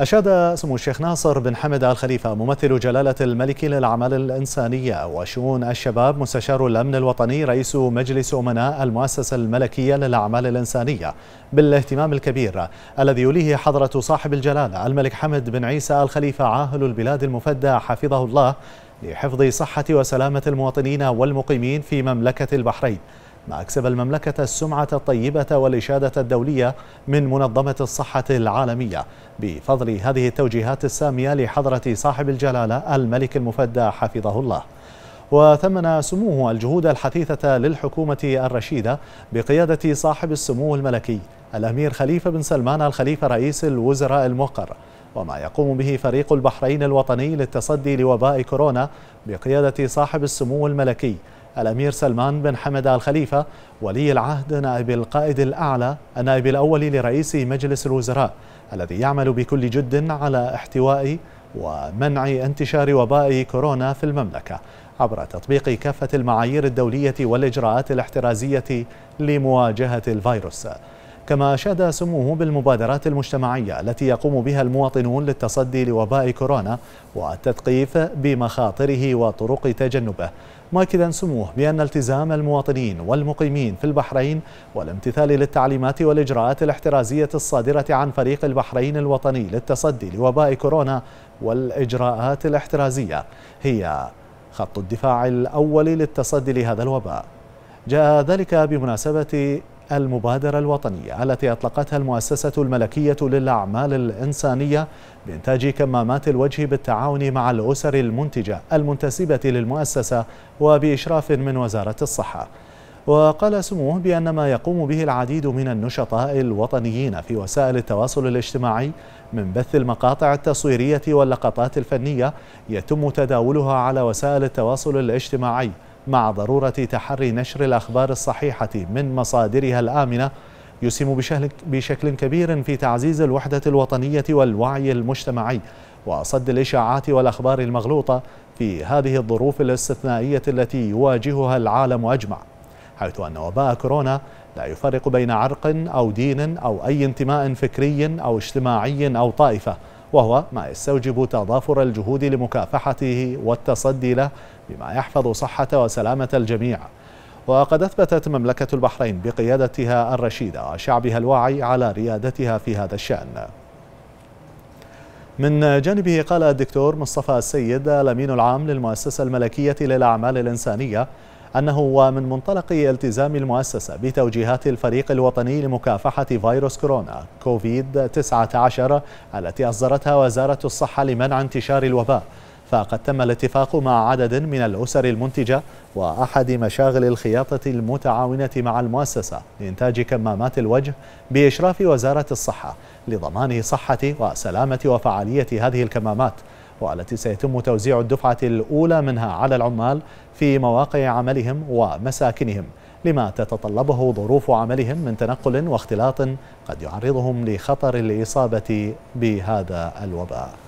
أشاد سمو الشيخ ناصر بن حمد آل خليفة ممثل جلالة الملك للأعمال الإنسانية وشؤون الشباب مستشار الأمن الوطني رئيس مجلس أمناء المؤسسة الملكية للأعمال الإنسانية بالاهتمام الكبير الذي يوليه حضرة صاحب الجلالة الملك حمد بن عيسى آل خليفة عاهل البلاد المفدى حفظه الله لحفظ صحة وسلامة المواطنين والمقيمين في مملكة البحرين ما أكسب المملكة السمعة الطيبة والإشادة الدولية من منظمة الصحة العالمية بفضل هذه التوجيهات السامية لحضرة صاحب الجلالة الملك المفدى حفظه الله وثمن سموه الجهود الحثيثة للحكومة الرشيدة بقيادة صاحب السمو الملكي الأمير خليفة بن سلمان الخليفة رئيس الوزراء الموقر وما يقوم به فريق البحرين الوطني للتصدي لوباء كورونا بقيادة صاحب السمو الملكي الأمير سلمان بن حمد الخليفة ولي العهد نائب القائد الأعلى النائب الأول لرئيس مجلس الوزراء الذي يعمل بكل جد على احتواء ومنع انتشار وباء كورونا في المملكة عبر تطبيق كافة المعايير الدولية والإجراءات الاحترازية لمواجهة الفيروس كما أشاد سموه بالمبادرات المجتمعية التي يقوم بها المواطنون للتصدي لوباء كورونا والتثقيف بمخاطره وطرق تجنبه مؤكدا سموه بأن التزام المواطنين والمقيمين في البحرين والامتثال للتعليمات والإجراءات الاحترازية الصادرة عن فريق البحرين الوطني للتصدي لوباء كورونا والإجراءات الاحترازية هي خط الدفاع الأول للتصدي لهذا الوباء جاء ذلك بمناسبة المبادرة الوطنية التي أطلقتها المؤسسة الملكية للأعمال الإنسانية بإنتاج كمامات الوجه بالتعاون مع الأسر المنتجة المنتسبة للمؤسسة وبإشراف من وزارة الصحة وقال سموه بأن ما يقوم به العديد من النشطاء الوطنيين في وسائل التواصل الاجتماعي من بث المقاطع التصويرية واللقطات الفنية يتم تداولها على وسائل التواصل الاجتماعي مع ضرورة تحري نشر الأخبار الصحيحة من مصادرها الآمنة يسهم بشكل كبير في تعزيز الوحدة الوطنية والوعي المجتمعي وصد الإشاعات والأخبار المغلوطة في هذه الظروف الاستثنائية التي يواجهها العالم أجمع حيث أن وباء كورونا لا يفرق بين عرق أو دين أو أي انتماء فكري أو اجتماعي أو طائفة وهو ما يستوجب تضافر الجهود لمكافحته والتصدي له بما يحفظ صحة وسلامة الجميع وقد أثبتت مملكة البحرين بقيادتها الرشيدة وشعبها الواعي على ريادتها في هذا الشأن من جانبه قال الدكتور مصطفى السيد الأمين العام للمؤسسة الملكية للأعمال الإنسانية أنه ومن منطلق التزام المؤسسة بتوجيهات الفريق الوطني لمكافحة فيروس كورونا كوفيد 19 التي أصدرتها وزارة الصحة لمنع انتشار الوباء فقد تم الاتفاق مع عدد من الأسر المنتجة وأحد مشاغل الخياطة المتعاونة مع المؤسسة لإنتاج كمامات الوجه بإشراف وزارة الصحة لضمان صحة وسلامة وفعالية هذه الكمامات والتي سيتم توزيع الدفعة الأولى منها على العمال في مواقع عملهم ومساكنهم لما تتطلبه ظروف عملهم من تنقل واختلاط قد يعرضهم لخطر الإصابة بهذا الوباء